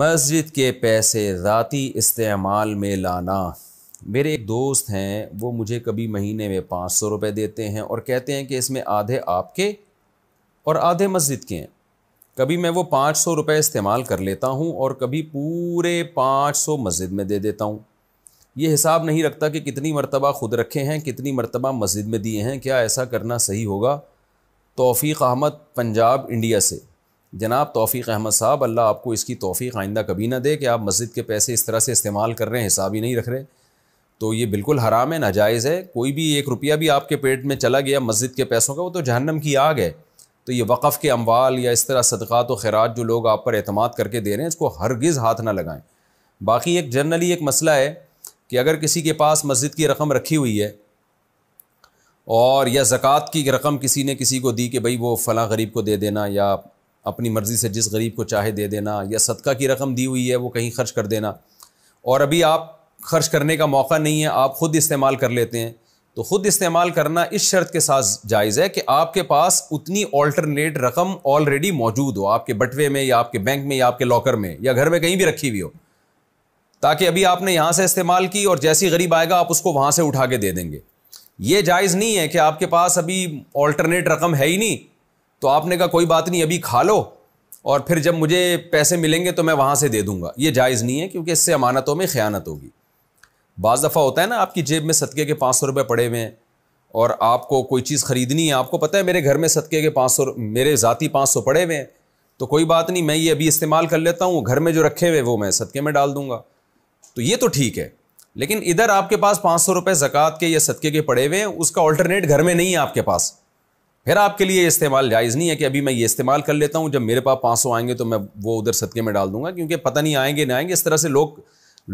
मस्जिद के पैसे ज़ाती इस्तेमाल में लाना मेरे एक दोस्त हैं वो मुझे कभी महीने में पाँच सौ रुपये देते हैं और कहते हैं कि इसमें आधे आपके और आधे मस्जिद के हैं कभी मैं वो पाँच सौ रुपये इस्तेमाल कर लेता हूँ और कभी पूरे पाँच सौ मस्जिद में दे देता हूँ ये हिसाब नहीं रखता कि कितनी मरतबा ख़ुद रखे हैं कितनी मरतबा मस्जिद में दिए हैं क्या ऐसा करना सही होगा तोफ़ी अहमद पंजाब इंडिया से जनाब तोफ़ी अहमद साहब अल्लाह आपको इसकी तोफ़ी आइंदा कभी ना दे कि आप मस्जिद के पैसे इस तरह से इस्तेमाल कर रहे हैं हिसाब ही नहीं रख रहे तो ये बिल्कुल हराम है नाजायज़ है कोई भी एक रुपया भी आपके पेट में चला गया मस्जिद के पैसों का वो तो जहन्नम की आग है तो ये वक़फ़ के अमवाल या इस तरह सदक़ात व खैरात जो लोग आप पर अतमाद करके दे रहे हैं इसको हरगिज़ हाथ ना लगाएं बाकी एक जनरली एक मसला है कि अगर किसी के पास मस्जिद की रकम रखी हुई है और या ज़क़़त की रकम किसी ने किसी को दी कि भाई वो फ़लाँ गरीब को दे देना या अपनी मर्ज़ी से जिस गरीब को चाहे दे देना या सदका की रकम दी हुई है वो कहीं खर्च कर देना और अभी आप खर्च करने का मौका नहीं है आप ख़ुद इस्तेमाल कर लेते हैं तो ख़ुद इस्तेमाल करना इस शर्त के साथ जायज़ है कि आपके पास उतनी ऑल्टरनेट रकम ऑलरेडी मौजूद हो आपके बटवे में या आपके बैंक में या आपके लॉकर में या घर में कहीं भी रखी हुई हो ताकि अभी आपने यहाँ से इस्तेमाल की और जैसी गरीब आएगा आप उसको वहाँ से उठा के दे देंगे ये जायज़ नहीं है कि आपके पास अभी ऑल्टरनेट रकम है ही नहीं तो आपने कहा कोई बात नहीं अभी खा लो और फिर जब मुझे पैसे मिलेंगे तो मैं वहाँ से दे दूँगा ये जायज़ नहीं है क्योंकि इससे अमानतों में ख़यानत होगी बज़ दफ़ा होता है ना आपकी जेब में सदक़े के पाँच सौ रुपये पड़े हुए हैं और आपको कोई चीज़ ख़रीदनी है आपको पता है मेरे घर में सदक़े के पाँच सौ मेरे ज़ाती पाँच सौ पड़े हुए हैं तो कोई बात नहीं मैं ये अभी इस्तेमाल कर लेता हूँ घर में जो रखे हुए वो मैं सदक़े में डाल दूँगा तो ये तो ठीक है लेकिन इधर आपके पास पाँच सौ रुपये ज़क़़त के या सदक़े के पड़े हुए हैं उसका ऑल्टरनेट घर में नहीं है आपके पास फिर आपके लिए इस्तेमाल जायज़ नहीं है कि अभी मैं ये इस्तेमाल कर लेता हूँ जब मेरे पास पाँच सौ आएंगे तो मैं वो उधर सदके में डाल दूंगा क्योंकि पता नहीं आएंगे ना आएंगे इस तरह से लोग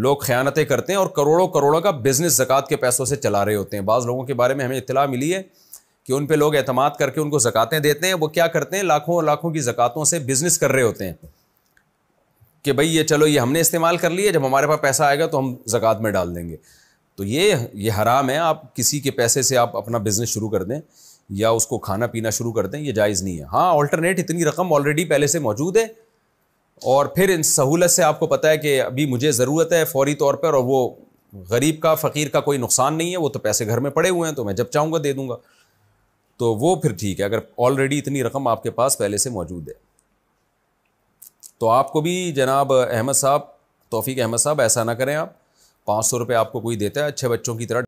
लोग ख़यानतें करते हैं और करोड़ों करोड़ों का बिज़नेस जक़ात के पैसों से चला रहे होते हैं बाज़ लोगों के बारे में हमें इतला मिली है कि उन पर लोग अहतमाद करके उनको ज़क़ातें देते हैं वो क्या करते हैं लाखों लाखों की ज़क़ातों से बिज़नेस कर रहे होते हैं कि भाई ये चलो ये हमने इस्तेमाल कर लिया जब हमारे पास पैसा आएगा तो हम जक़ात में डाल देंगे तो ये ये हराम है आप किसी के पैसे से आप अपना बिज़नेस शुरू कर दें या उसको खाना पीना शुरू करते हैं ये जायज़ नहीं है हाँ ऑल्टरनेट इतनी रकम ऑलरेडी पहले से मौजूद है और फिर इन सहूलत से आपको पता है कि अभी मुझे ज़रूरत है फौरी तौर पर और वो गरीब का फ़कीर का कोई नुकसान नहीं है वो तो पैसे घर में पड़े हुए हैं तो मैं जब चाहूँगा दे दूँगा तो वो फिर ठीक है अगर ऑलरेडी इतनी रकम आपके पास पहले से मौजूद है तो आपको भी जनाब अहमद साहब तोफ़ी अहमद साहब ऐसा ना करें आप पाँच सौ रुपये आपको कोई देता है अच्छे बच्चों की तरह